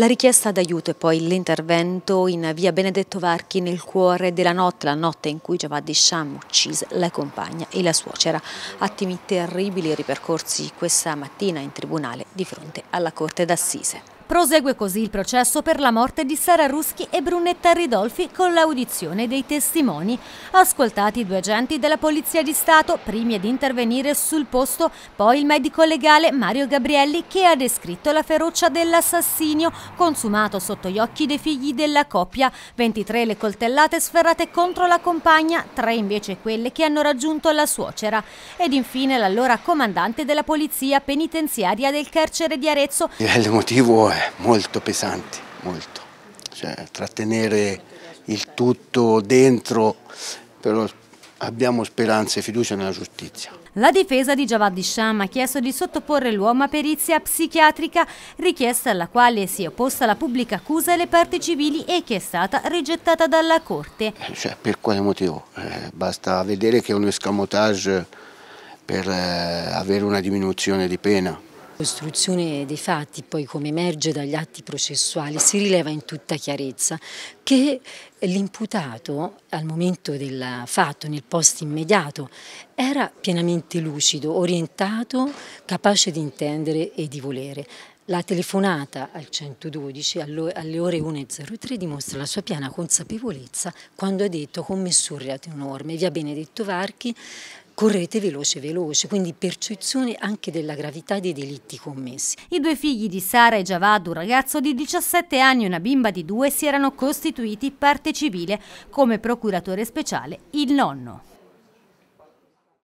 La richiesta d'aiuto e poi l'intervento in via Benedetto Varchi nel cuore della notte, la notte in cui Giovanni Hisham uccise la compagna e la suocera. Attimi terribili ripercorsi questa mattina in tribunale di fronte alla Corte d'Assise. Prosegue così il processo per la morte di Sara Ruschi e Brunetta Ridolfi con l'audizione dei testimoni. Ascoltati due agenti della Polizia di Stato, primi ad intervenire sul posto, poi il medico legale Mario Gabrielli che ha descritto la ferocia dell'assassinio consumato sotto gli occhi dei figli della coppia, 23 le coltellate sferrate contro la compagna, 3 invece quelle che hanno raggiunto la suocera ed infine l'allora comandante della Polizia Penitenziaria del carcere di Arezzo. Il motivo è molto pesanti, molto. Cioè, trattenere il tutto dentro, però abbiamo speranza e fiducia nella giustizia. La difesa di Javad Sham ha chiesto di sottoporre l'uomo a perizia psichiatrica, richiesta alla quale si è opposta la pubblica accusa e le parti civili e che è stata rigettata dalla Corte. Eh, cioè, per quale motivo? Eh, basta vedere che è un escamotage per eh, avere una diminuzione di pena. Costruzione dei fatti, poi come emerge dagli atti processuali, si rileva in tutta chiarezza che l'imputato al momento del fatto, nel post immediato, era pienamente lucido, orientato, capace di intendere e di volere. La telefonata al 112 alle ore 1.03 dimostra la sua piena consapevolezza quando ha detto commesso un reato enorme. Via Benedetto Varchi correte veloce veloce, quindi percezione anche della gravità dei delitti commessi. I due figli di Sara e Javad, un ragazzo di 17 anni e una bimba di 2, si erano costituiti parte civile come procuratore speciale il nonno.